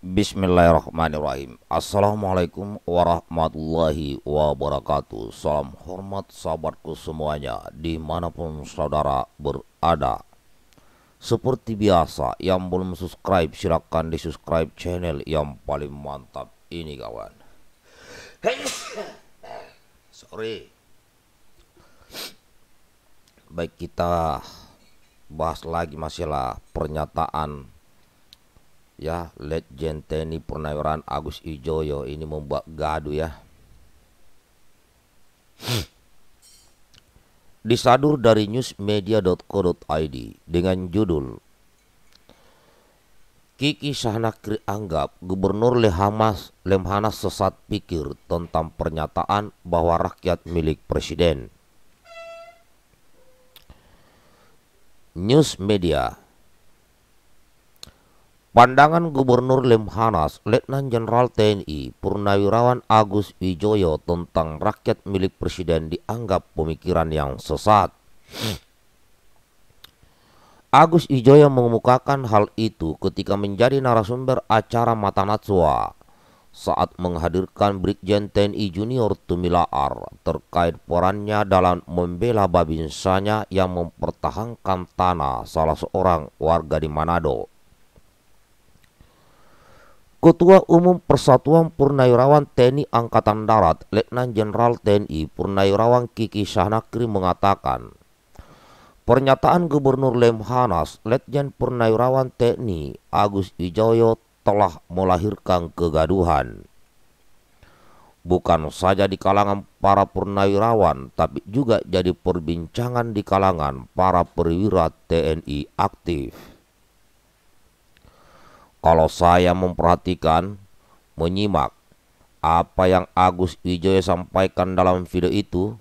Bismillahirrahmanirrahim Assalamualaikum warahmatullahi wabarakatuh Salam hormat sahabatku semuanya Dimanapun saudara berada Seperti biasa Yang belum subscribe silahkan di subscribe channel Yang paling mantap ini kawan Sorry Baik kita Bahas lagi masalah pernyataan ya Legend TNI Purnawiran Agus Ijoyo ini membuat gaduh ya disadur dari newsmedia.co.id dengan judul Kiki Sahnakri anggap Gubernur Lehamas Lemhanas sesat pikir tentang pernyataan bahwa rakyat milik presiden. News Media Pandangan Gubernur Lemhanas, Letnan Jenderal TNI Purnawirawan Agus Wijoyo tentang rakyat milik presiden dianggap pemikiran yang sesat. Agus Wijoyo mengemukakan hal itu ketika menjadi narasumber acara Mata Natsua saat menghadirkan Brigjen TNI Junior Tumilaar terkait perannya dalam membela babinsanya yang mempertahankan tanah salah seorang warga di Manado. Ketua Umum Persatuan Purnawirawan TNI Angkatan Darat, Letnan Jenderal TNI Purnawirawan Kiki Sahnakri mengatakan, pernyataan Gubernur Lemhanas, Letjen Purnawirawan TNI Agus Wijoyo telah melahirkan kegaduhan. Bukan saja di kalangan para purnawirawan, tapi juga jadi perbincangan di kalangan para perwira TNI aktif. Kalau saya memperhatikan, menyimak apa yang Agus Wijaya sampaikan dalam video itu,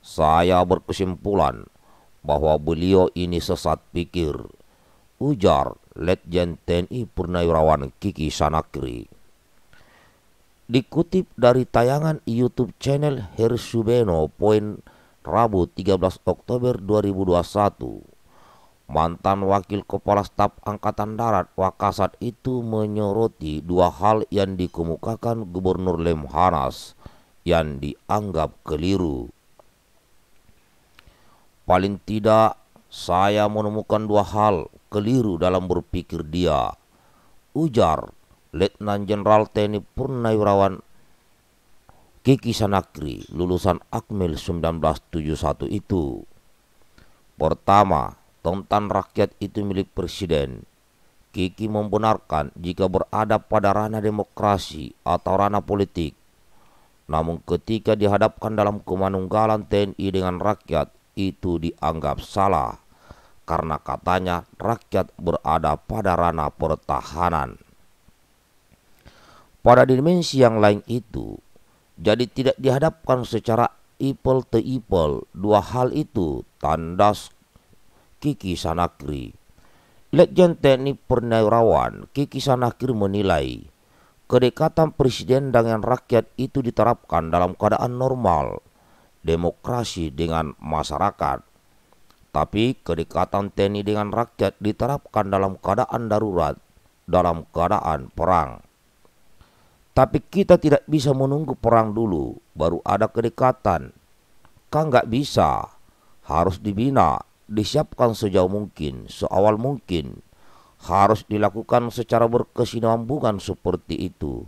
saya berkesimpulan bahwa beliau ini sesat pikir. Ujar Letjen TNI Purnawirawan Kiki Sanakri. Dikutip dari tayangan YouTube channel Hersubeno Point Rabu 13 Oktober 2021, Mantan Wakil Kepala Staf Angkatan Darat Wakasat itu menyoroti dua hal yang dikemukakan Gubernur Lemhanas yang dianggap keliru. Paling tidak saya menemukan dua hal keliru dalam berpikir dia. Ujar Letnan Jenderal TNI Purnawirawan Kiki Sanakri lulusan Akmil 1971 itu. Pertama, Tonton rakyat itu milik presiden. Kiki membenarkan jika berada pada ranah demokrasi atau ranah politik. Namun ketika dihadapkan dalam kemanunggalan TNI dengan rakyat itu dianggap salah karena katanya rakyat berada pada ranah pertahanan. Pada dimensi yang lain itu, jadi tidak dihadapkan secara equal to equal dua hal itu tandas Kiki Sanakri. Letjen TNI Purnawirawan Kiki Sanakri menilai kedekatan presiden dengan rakyat itu diterapkan dalam keadaan normal, demokrasi dengan masyarakat. Tapi kedekatan TNI dengan rakyat diterapkan dalam keadaan darurat, dalam keadaan perang. Tapi kita tidak bisa menunggu perang dulu, baru ada kedekatan. Kan nggak bisa, harus dibina disiapkan sejauh mungkin, seawal mungkin. Harus dilakukan secara berkesinambungan seperti itu.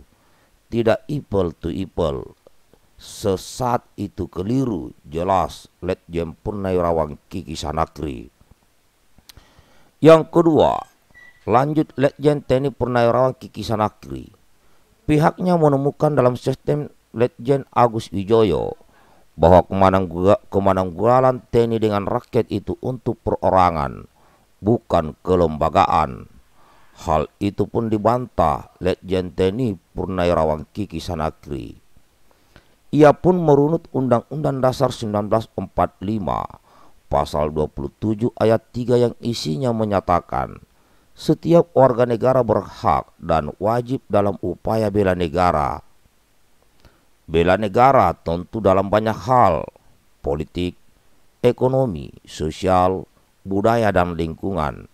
Tidak ipel to ipel. Sesat itu keliru, jelas. Let jempurnai rawang kiki sanakri. Yang kedua, lanjut Letjen TNI Purnawirawan Kiki Sanakri. Pihaknya menemukan dalam sistem Letjen Agus Wijoyo bahwa kemananggualan TNI dengan rakyat itu untuk perorangan, bukan kelembagaan. Hal itu pun dibantah Letjen TNI Purnawirawan Kiki Sanakri. Ia pun merunut Undang-Undang Dasar 1945 pasal 27 ayat 3 yang isinya menyatakan setiap warga negara berhak dan wajib dalam upaya bela negara bela negara tentu dalam banyak hal, politik, ekonomi, sosial, budaya dan lingkungan.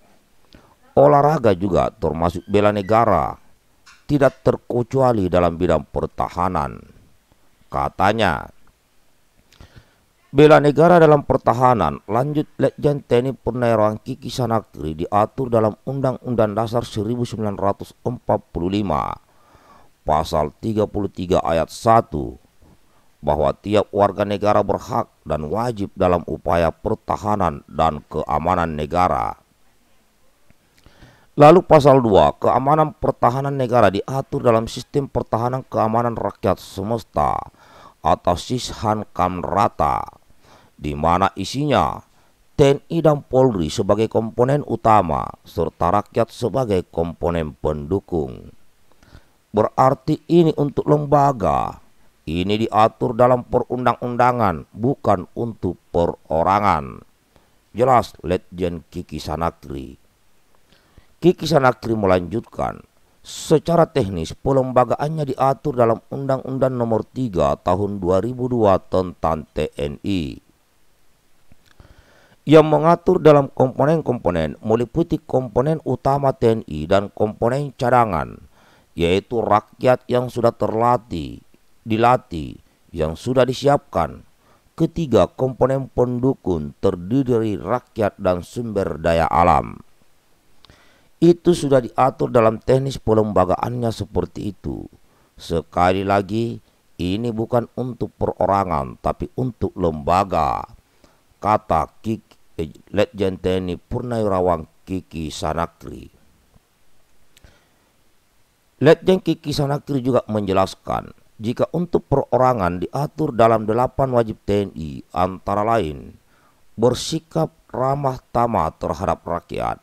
Olahraga juga termasuk bela negara, tidak terkecuali dalam bidang pertahanan. Katanya, bela negara dalam pertahanan lanjut Letjen TNI Purnairawan Kiki Sanakri diatur dalam Undang-Undang Dasar 1945 pasal 33 ayat 1 bahwa tiap warga negara berhak dan wajib dalam upaya pertahanan dan keamanan negara. Lalu pasal 2, keamanan pertahanan negara diatur dalam sistem pertahanan keamanan rakyat semesta atau Sishan Kamrata di mana isinya TNI dan Polri sebagai komponen utama serta rakyat sebagai komponen pendukung. Berarti ini untuk lembaga. Ini diatur dalam perundang-undangan, bukan untuk perorangan. Jelas Letjen Kiki Sanakri. Kiki Sanakri melanjutkan, secara teknis pelembagaannya diatur dalam Undang-Undang Nomor 3 Tahun 2002 tentang TNI yang mengatur dalam komponen-komponen meliputi komponen utama TNI dan komponen cadangan yaitu rakyat yang sudah terlatih, dilatih, yang sudah disiapkan. Ketiga, komponen pendukung terdiri dari rakyat dan sumber daya alam. Itu sudah diatur dalam teknis pelembagaannya seperti itu. Sekali lagi, ini bukan untuk perorangan tapi untuk lembaga. Kata Kik Legend TNI Purnawirawan Kiki Sanakri. Letjen Kiki Sanakir juga menjelaskan, jika untuk perorangan diatur dalam delapan wajib TNI antara lain bersikap ramah tamah terhadap rakyat,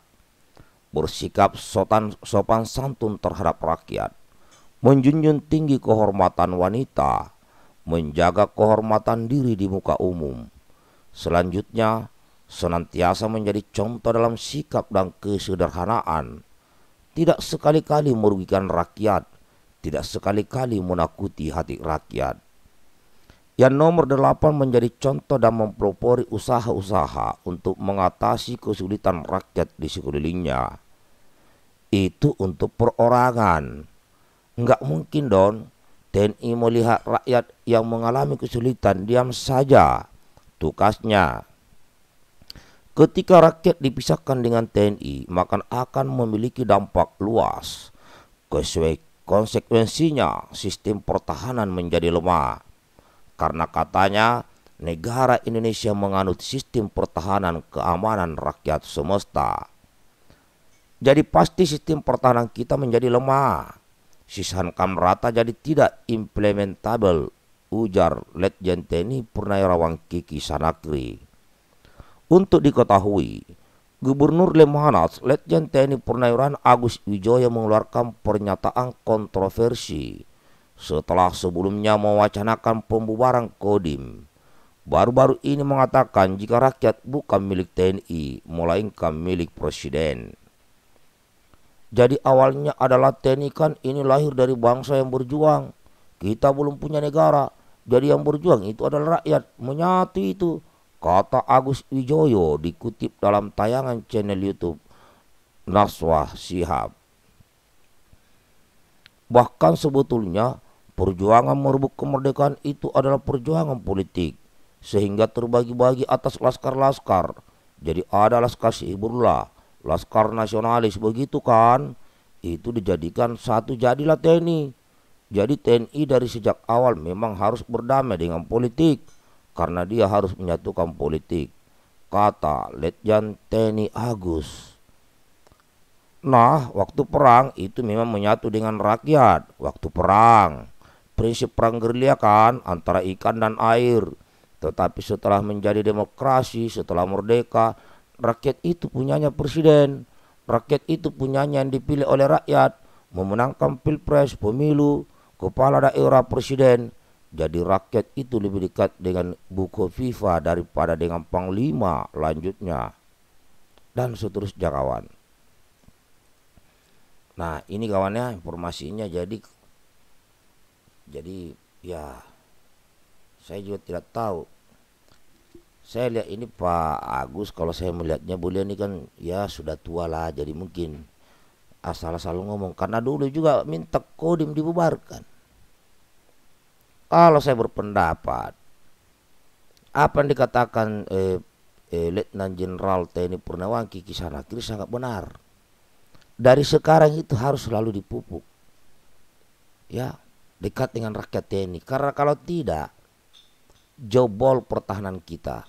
bersikap sopan, sopan santun terhadap rakyat, menjunjung tinggi kehormatan wanita, menjaga kehormatan diri di muka umum. Selanjutnya, senantiasa menjadi contoh dalam sikap dan kesederhanaan tidak sekali-kali merugikan rakyat, tidak sekali-kali menakuti hati rakyat. Yang nomor delapan menjadi contoh dan mempropori usaha-usaha untuk mengatasi kesulitan rakyat di sekelilingnya. Itu untuk perorangan. Enggak mungkin dong TNI melihat rakyat yang mengalami kesulitan diam saja. Tugasnya Ketika rakyat dipisahkan dengan TNI, maka akan memiliki dampak luas. Kesuai konsekuensinya, sistem pertahanan menjadi lemah. Karena katanya, negara Indonesia menganut sistem pertahanan keamanan rakyat semesta. Jadi pasti sistem pertahanan kita menjadi lemah. Sisankan rata jadi tidak implementabel, ujar Letjen TNI Purnawirawan Kiki Sanakri. Untuk diketahui, Gubernur Lemhanas Letjen TNI Purnawirawan Agus Wijoyo mengeluarkan pernyataan kontroversi setelah sebelumnya mewacanakan pembubaran Kodim. Baru-baru ini mengatakan jika rakyat bukan milik TNI, melainkan milik Presiden. Jadi awalnya adalah TNI kan ini lahir dari bangsa yang berjuang. Kita belum punya negara. Jadi yang berjuang itu adalah rakyat. Menyatu itu. Kata Agus Wijoyo dikutip dalam tayangan channel YouTube Naswah Sihab. Bahkan sebetulnya perjuangan merebut kemerdekaan itu adalah perjuangan politik sehingga terbagi-bagi atas laskar-laskar. Jadi ada laskar Sihibullah, laskar nasionalis begitu kan? Itu dijadikan satu jadilah TNI. Jadi TNI dari sejak awal memang harus berdamai dengan politik karena dia harus menyatukan politik, kata Letjen TNI Agus. Nah, waktu perang itu memang menyatu dengan rakyat. Waktu perang, prinsip perang gerilya kan antara ikan dan air. Tetapi setelah menjadi demokrasi, setelah merdeka, rakyat itu punyanya presiden. Rakyat itu punyanya yang dipilih oleh rakyat, memenangkan pilpres, pemilu, kepala daerah, presiden, jadi rakyat itu lebih dekat dengan buku FIFA daripada dengan panglima lanjutnya. Dan seterusnya kawan. Nah ini kawannya informasinya jadi jadi ya saya juga tidak tahu saya lihat ini Pak Agus kalau saya melihatnya beliau ini kan ya sudah tua lah jadi mungkin asal-asal ngomong karena dulu juga minta kodim dibubarkan kalau saya berpendapat apa yang dikatakan eh, eh, Letnan Jenderal TNI Purnawan Kiki Sanakir sangat benar. Dari sekarang itu harus selalu dipupuk. Ya, dekat dengan rakyat TNI. Karena kalau tidak jebol pertahanan kita.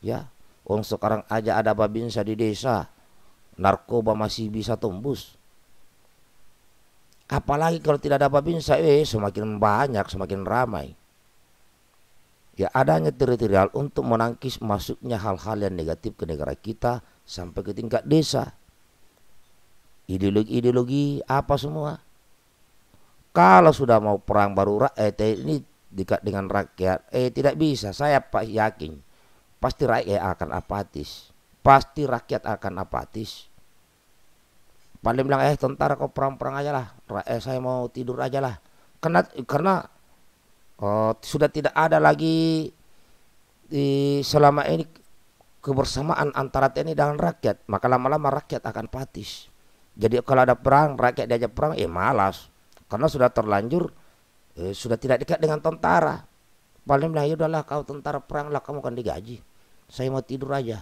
Ya, orang sekarang aja ada babinsa di desa. Narkoba masih bisa tembus. Apalagi kalau tidak ada babi insya eh, semakin banyak, semakin ramai. Ya adanya teritorial untuk menangkis masuknya hal-hal yang negatif ke negara kita sampai ke tingkat desa. Ideologi-ideologi apa semua. Kalau sudah mau perang baru rakyat eh, ini dekat dengan rakyat, eh tidak bisa. Saya pak yakin pasti rakyat akan apatis pasti rakyat akan apatis paling bilang eh tentara kau perang-perang aja lah eh, saya mau tidur aja lah karena karena oh, sudah tidak ada lagi di selama ini kebersamaan antara TNI dengan rakyat maka lama-lama rakyat akan patis jadi kalau ada perang rakyat diajak perang eh malas karena sudah terlanjur eh, sudah tidak dekat dengan tentara paling lah adalah ya udahlah kau tentara perang lah kamu kan digaji saya mau tidur aja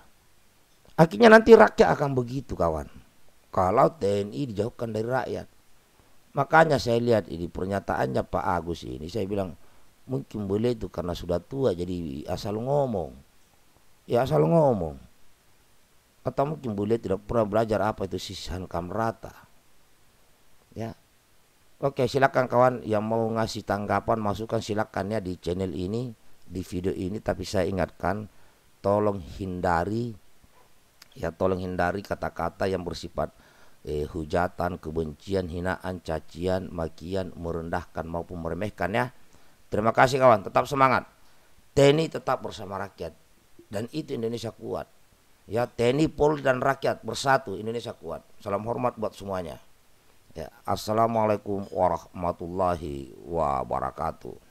akhirnya nanti rakyat akan begitu kawan kalau TNI dijauhkan dari rakyat Makanya saya lihat ini pernyataannya Pak Agus ini saya bilang mungkin boleh itu karena sudah tua jadi asal ngomong. Ya asal ngomong. Atau mungkin boleh tidak pernah belajar apa itu sisan kamrata. Ya. Oke, silakan kawan yang mau ngasih tanggapan masukkan silakan ya di channel ini, di video ini tapi saya ingatkan tolong hindari ya tolong hindari kata-kata yang bersifat eh, hujatan, kebencian, hinaan, cacian, makian, merendahkan maupun meremehkan ya. Terima kasih kawan, tetap semangat. TNI tetap bersama rakyat dan itu Indonesia kuat. Ya, TNI, Polri dan rakyat bersatu Indonesia kuat. Salam hormat buat semuanya. Ya, Assalamualaikum warahmatullahi wabarakatuh.